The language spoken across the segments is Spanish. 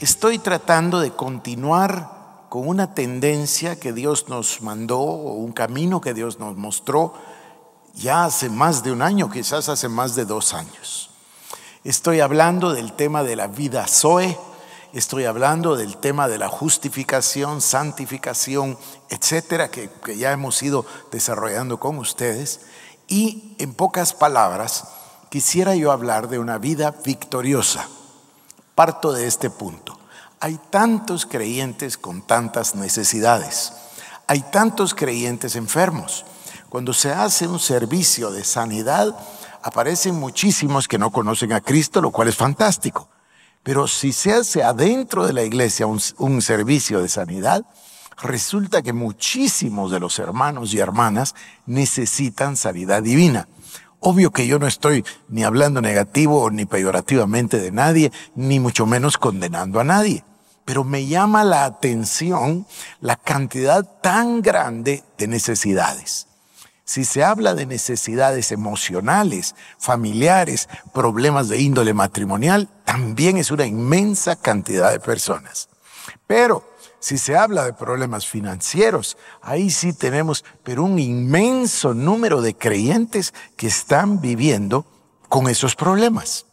Estoy tratando de continuar con una tendencia que Dios nos mandó o un camino que Dios nos mostró ya hace más de un año, quizás hace más de dos años. Estoy hablando del tema de la vida Zoe, estoy hablando del tema de la justificación, santificación, etcétera, que, que ya hemos ido desarrollando con ustedes. Y en pocas palabras, quisiera yo hablar de una vida victoriosa Parto de este punto. Hay tantos creyentes con tantas necesidades. Hay tantos creyentes enfermos. Cuando se hace un servicio de sanidad, aparecen muchísimos que no conocen a Cristo, lo cual es fantástico. Pero si se hace adentro de la iglesia un, servicio de sanidad, resulta que muchísimos de los hermanos y hermanas necesitan sanidad divina. Obvio que yo no estoy ni hablando negativo ni peyorativamente de nadie, ni mucho menos condenando a nadie. Pero me llama la atención la cantidad tan grande de necesidades. Si se habla de necesidades emocionales, familiares, problemas de índole matrimonial, también es una inmensa cantidad de personas. Pero si se habla de problemas financieros, ahí sí tenemos, pero un inmenso número de creyentes que están viviendo con esos problemas.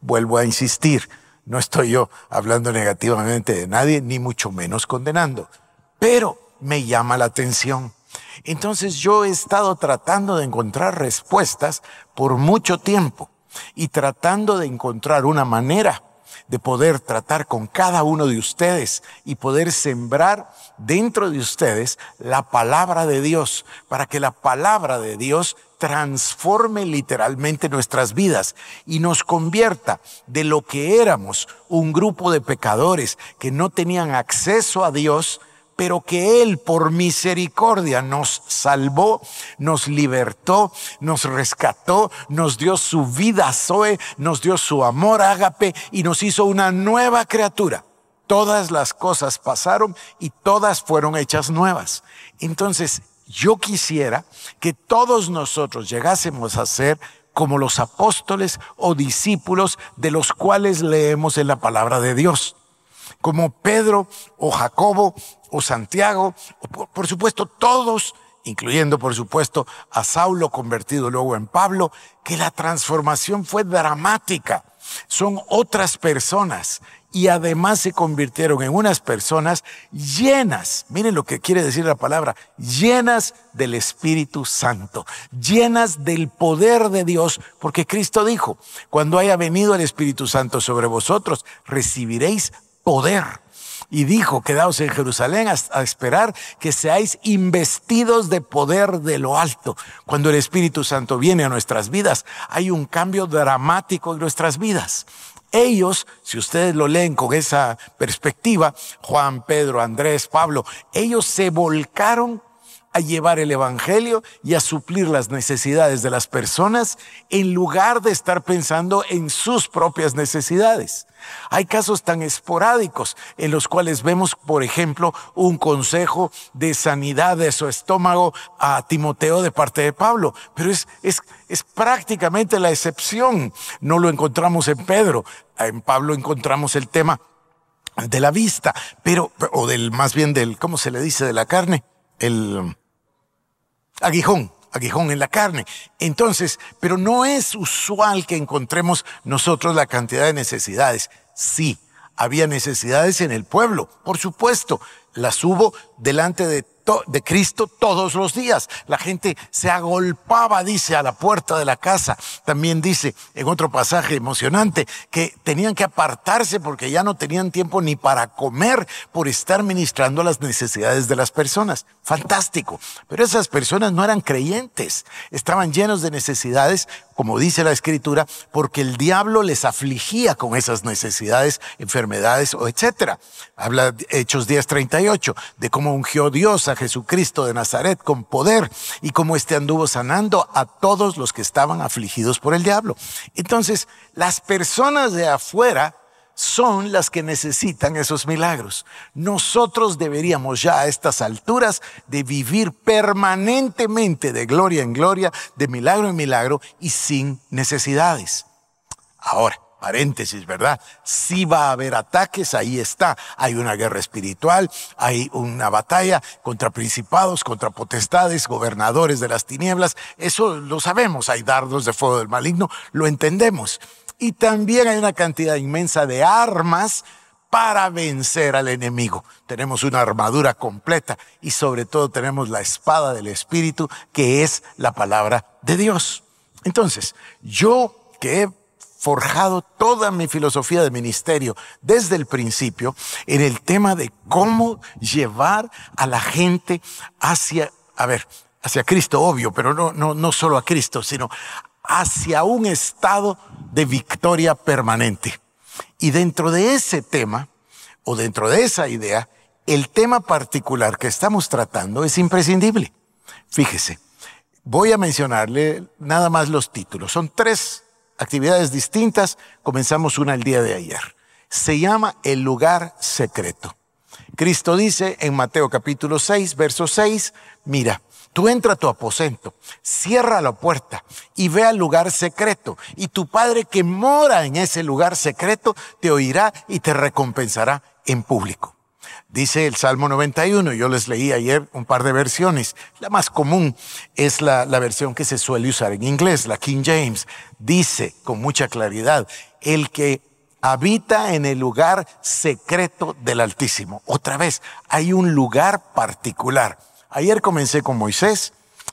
Vuelvo a insistir, no estoy yo hablando negativamente de nadie, ni mucho menos condenando, pero me llama la atención. Entonces yo he estado tratando de encontrar respuestas por mucho tiempo y tratando de encontrar una manera de poder tratar con cada uno de ustedes y poder sembrar dentro de ustedes la palabra de Dios, para que la palabra de Dios transforme literalmente nuestras vidas y nos convierta de lo que éramos un grupo de pecadores que no tenían acceso a Dios pero que Él por misericordia nos salvó, nos libertó, nos rescató, nos dio su vida Zoe, nos dio su amor ágape y nos hizo una nueva criatura. Todas las cosas pasaron y todas fueron hechas nuevas. Entonces, yo quisiera que todos nosotros llegásemos a ser como los apóstoles o discípulos de los cuales leemos en la palabra de Dios como Pedro o Jacobo o Santiago, o por, supuesto todos, incluyendo por supuesto a Saulo convertido luego en Pablo, que la transformación fue dramática. Son otras personas y además se convirtieron en unas personas llenas, miren lo que quiere decir la palabra, llenas del Espíritu Santo, llenas del poder de Dios, porque Cristo dijo, cuando haya venido el Espíritu Santo sobre vosotros, recibiréis poder. Y dijo, quedaos en Jerusalén a, esperar que seáis investidos de poder de lo alto. Cuando el Espíritu Santo viene a nuestras vidas, hay un cambio dramático en nuestras vidas. Ellos, si ustedes lo leen con esa perspectiva, Juan, Pedro, Andrés, Pablo, ellos se volcaron a llevar el Evangelio y a suplir las necesidades de las personas en lugar de estar pensando en sus propias necesidades. Hay casos tan esporádicos en los cuales vemos, por ejemplo, un consejo de sanidad de su estómago a Timoteo de parte de Pablo, pero es, es, es prácticamente la excepción. No lo encontramos en Pedro, en Pablo encontramos el tema de la vista, pero, o del, más bien del, ¿cómo se le dice? De la carne. El, aguijón, aguijón en la carne. Entonces, pero no es usual que encontremos nosotros la cantidad de necesidades. Sí, había necesidades en el pueblo, por supuesto, las hubo delante de de Cristo todos los días. La gente se agolpaba, dice, a la puerta de la casa. También dice en otro pasaje emocionante que tenían que apartarse porque ya no tenían tiempo ni para comer por estar ministrando las necesidades de las personas. Fantástico. Pero esas personas no eran creyentes, estaban llenos de necesidades como dice la escritura, porque el diablo les afligía con esas necesidades, enfermedades o etcétera. Habla Hechos 10:38 de cómo ungió Dios a Jesucristo de Nazaret con poder y cómo este anduvo sanando a todos los que estaban afligidos por el diablo. Entonces, las personas de afuera son las que necesitan esos milagros. Nosotros deberíamos ya a estas alturas de vivir permanentemente de gloria en gloria, de milagro en milagro y sin necesidades. Ahora, paréntesis, ¿verdad? Sí va a haber ataques, ahí está. Hay una guerra espiritual, hay una batalla contra principados, contra potestades, gobernadores de las tinieblas. Eso lo sabemos, hay dardos de fuego del maligno, lo entendemos y también hay una cantidad inmensa de armas para vencer al enemigo. Tenemos una armadura completa y sobre todo tenemos la espada del Espíritu, que es la palabra de Dios. Entonces, yo que he forjado toda mi filosofía de ministerio desde el principio en el tema de cómo llevar a la gente hacia, a ver, hacia Cristo, obvio, pero no, no, no solo a Cristo, sino hacia un estado de victoria permanente. Y dentro de ese tema, o dentro de esa idea, el tema particular que estamos tratando es imprescindible. Fíjese, voy a mencionarle nada más los títulos. Son tres actividades distintas. Comenzamos una el día de ayer. Se llama el lugar secreto. Cristo dice en Mateo capítulo 6, verso 6, mira, Tú entra a tu aposento, cierra la puerta y ve al lugar secreto. Y tu Padre que mora en ese lugar secreto te oirá y te recompensará en público. Dice el Salmo 91, yo les leí ayer un par de versiones. La más común es la, la versión que se suele usar en inglés, la King James. Dice con mucha claridad, el que habita en el lugar secreto del Altísimo. Otra vez, hay un lugar particular Ayer comencé con Moisés.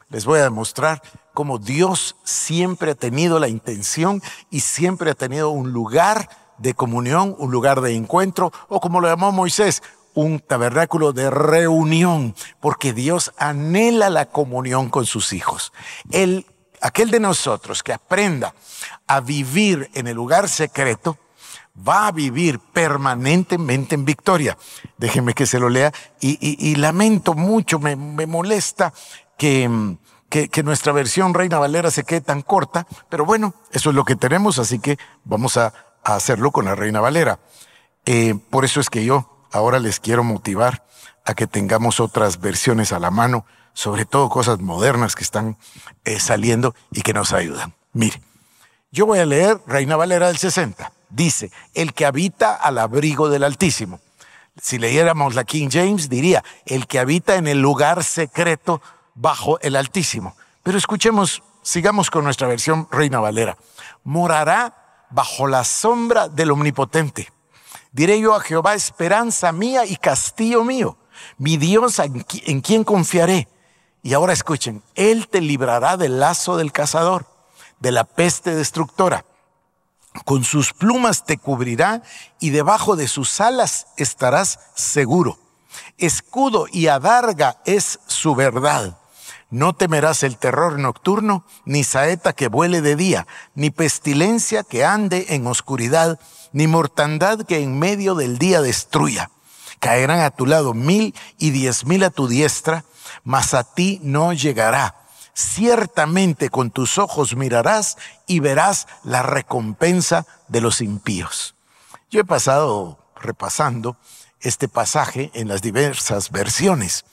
Les voy a demostrar cómo Dios siempre ha tenido la intención y siempre ha tenido un lugar de comunión, un lugar de encuentro, o como lo llamó Moisés, un tabernáculo de reunión, porque Dios anhela la comunión con sus hijos. El, aquel de nosotros que aprenda a vivir en el lugar secreto, va a vivir permanentemente en victoria. Déjenme que se lo lea y, lamento mucho, me, molesta que, que, nuestra versión Reina Valera se quede tan corta, pero bueno, eso es lo que tenemos, así que vamos a, hacerlo con la Reina Valera. Eh, por eso es que yo ahora les quiero motivar a que tengamos otras versiones a la mano, sobre todo cosas modernas que están eh, saliendo y que nos ayudan. Mire. Yo voy a leer Reina Valera del 60. Dice, el que habita al abrigo del Altísimo. Si leyéramos la King James, diría, el que habita en el lugar secreto bajo el Altísimo. Pero escuchemos, sigamos con nuestra versión Reina Valera. Morará bajo la sombra del Omnipotente. Diré yo a Jehová, esperanza mía y castillo mío, mi Dios en quien confiaré. Y ahora escuchen, Él te librará del lazo del cazador de la peste destructora. Con sus plumas te cubrirá y debajo de sus alas estarás seguro. Escudo y adarga es su verdad. No temerás el terror nocturno, ni saeta que vuele de día, ni pestilencia que ande en oscuridad, ni mortandad que en medio del día destruya. Caerán a tu lado mil y diez mil a tu diestra, mas a ti no llegará ciertamente con tus ojos mirarás y verás la recompensa de los impíos. Yo he pasado repasando este pasaje en las diversas versiones.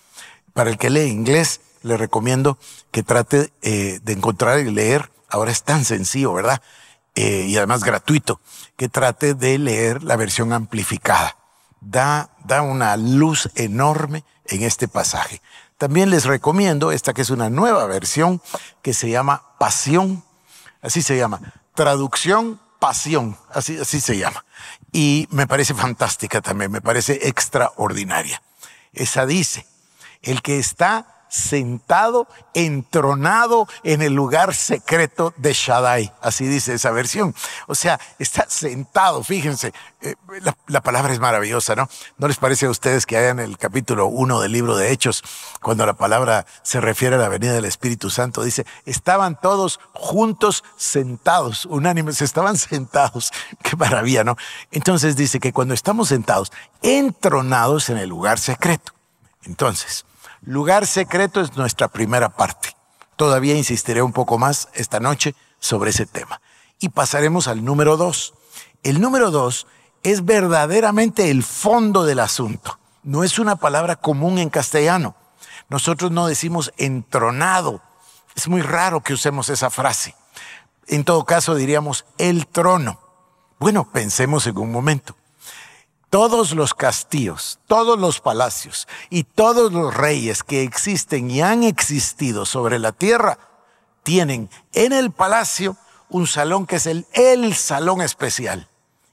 Para el que lee inglés, le recomiendo que trate eh, de encontrar y leer, ahora es tan sencillo, ¿verdad? Eh, y además gratuito, que trate de leer la versión amplificada. Da, da una luz enorme en este pasaje. También les recomiendo esta que es una nueva versión que se llama Pasión, así se llama, traducción Pasión, así, así se llama. Y me parece fantástica también, me parece extraordinaria. Esa dice, el que está sentado, entronado en el lugar secreto de Shaddai. Así dice esa versión. O sea, está sentado, fíjense, eh, la, palabra es maravillosa, ¿no? ¿No les parece a ustedes que hayan el capítulo 1 del libro de Hechos, cuando la palabra se refiere a la venida del Espíritu Santo? Dice, estaban todos juntos sentados, unánimes, estaban sentados. Qué maravilla, ¿no? Entonces dice que cuando estamos sentados, entronados en el lugar secreto. Entonces, Lugar secreto es nuestra primera parte. Todavía insistiré un poco más esta noche sobre ese tema. Y pasaremos al número dos. El número dos es verdaderamente el fondo del asunto. No es una palabra común en castellano. Nosotros no decimos entronado. Es muy raro que usemos esa frase. En todo caso diríamos el trono. Bueno, pensemos en un momento todos los castillos, todos los palacios y todos los reyes que existen y han existido sobre la tierra tienen en el palacio un salón que es el, el salón especial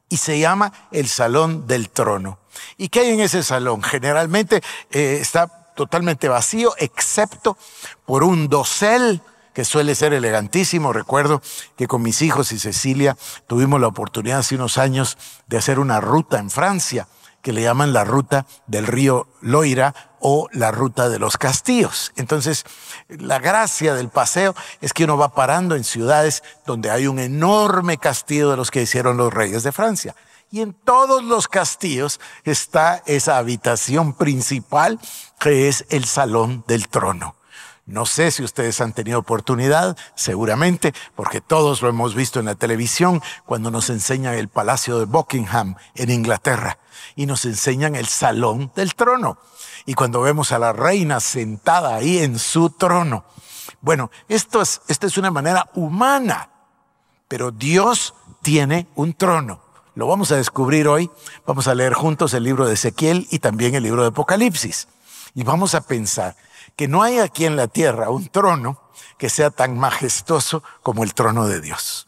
y se llama el salón del trono. ¿Y qué hay en ese salón? Generalmente eh, está totalmente vacío excepto por un dosel que suele ser elegantísimo. Recuerdo que con mis hijos y Cecilia tuvimos la oportunidad hace unos años de hacer una ruta en Francia que le llaman la ruta del río Loira o la ruta de los castillos. Entonces, la gracia del paseo es que uno va parando en ciudades donde hay un enorme castillo de los que hicieron los reyes de Francia. Y en todos los castillos está esa habitación principal que es el salón del trono. No sé si ustedes han tenido oportunidad, seguramente, porque todos lo hemos visto en la televisión cuando nos enseñan el Palacio de Buckingham en Inglaterra y nos enseñan el Salón del Trono. Y cuando vemos a la reina sentada ahí en su trono. Bueno, esto es, esta es una manera humana, pero Dios tiene un trono. Lo vamos a descubrir hoy. Vamos a leer juntos el libro de Ezequiel y también el libro de Apocalipsis. Y vamos a pensar que no hay aquí en la tierra un trono que sea tan majestuoso como el trono de Dios.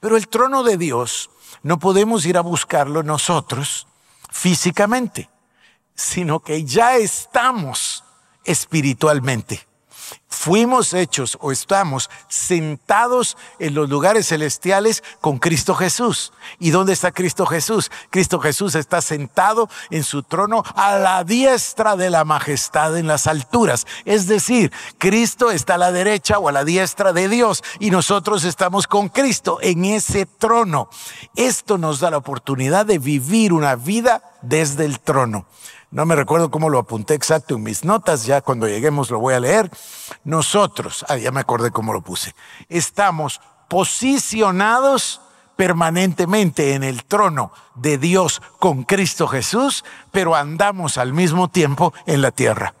Pero el trono de Dios no podemos ir a buscarlo nosotros físicamente, sino que ya estamos espiritualmente fuimos hechos o estamos sentados en los lugares celestiales con Cristo Jesús. ¿Y dónde está Cristo Jesús? Cristo Jesús está sentado en su trono a la diestra de la majestad en las alturas. Es decir, Cristo está a la derecha o a la diestra de Dios y nosotros estamos con Cristo en ese trono. Esto nos da la oportunidad de vivir una vida desde el trono no me recuerdo cómo lo apunté exacto en mis notas, ya cuando lleguemos lo voy a leer. Nosotros, ah, ya me acordé cómo lo puse, estamos posicionados permanentemente en el trono de Dios con Cristo Jesús, pero andamos al mismo tiempo en la tierra.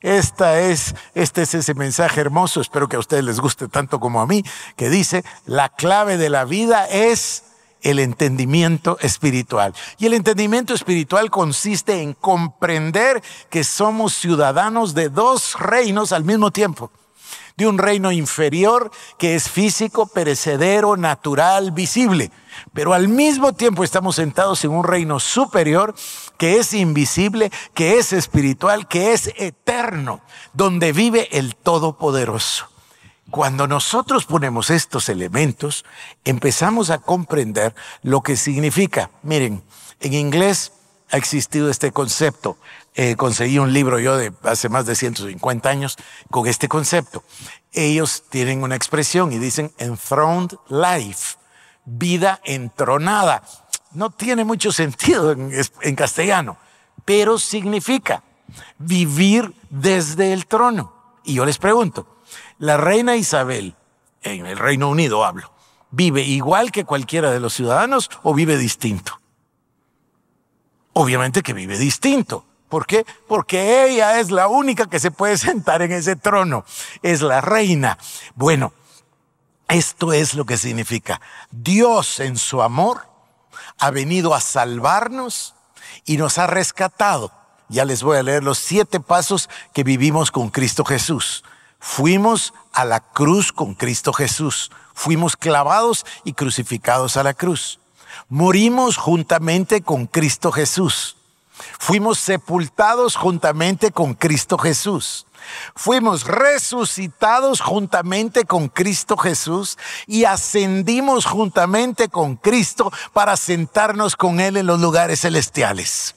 Esta es, este es ese mensaje hermoso, espero que a ustedes les guste tanto como a mí, que dice, la clave de la vida es el entendimiento espiritual. Y el entendimiento espiritual consiste en comprender que somos ciudadanos de dos reinos al mismo tiempo de un reino inferior que es físico, perecedero, natural, visible. Pero al mismo tiempo estamos sentados en un reino superior que es invisible, que es espiritual, que es eterno, donde vive el Todopoderoso. Cuando nosotros ponemos estos elementos, empezamos a comprender lo que significa. Miren, en inglés ha existido este concepto. Eh, conseguí un libro yo de hace más de 150 años con este concepto. Ellos tienen una expresión y dicen enthroned life, vida entronada. No tiene mucho sentido en castellano, pero significa vivir desde el trono. Y yo les pregunto, la reina Isabel, en el Reino Unido hablo, vive igual que cualquiera de los ciudadanos o vive distinto. Obviamente que vive distinto. ¿Por qué? Porque ella es la única que se puede sentar en ese trono. Es la reina. Bueno, esto es lo que significa. Dios en su amor ha venido a salvarnos y nos ha rescatado. Ya les voy a leer los siete pasos que vivimos con Cristo Jesús. Fuimos a la cruz con Cristo Jesús. Fuimos clavados y crucificados a la cruz. Morimos juntamente con Cristo Jesús. Fuimos sepultados juntamente con Cristo Jesús. Fuimos resucitados juntamente con Cristo Jesús y ascendimos juntamente con Cristo para sentarnos con Él en los lugares celestiales.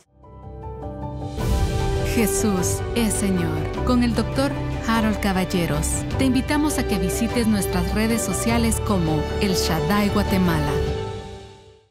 Jesús es Señor. Con el doctor Harold Caballeros. Te invitamos a que visites nuestras redes sociales como El Shaddai Guatemala.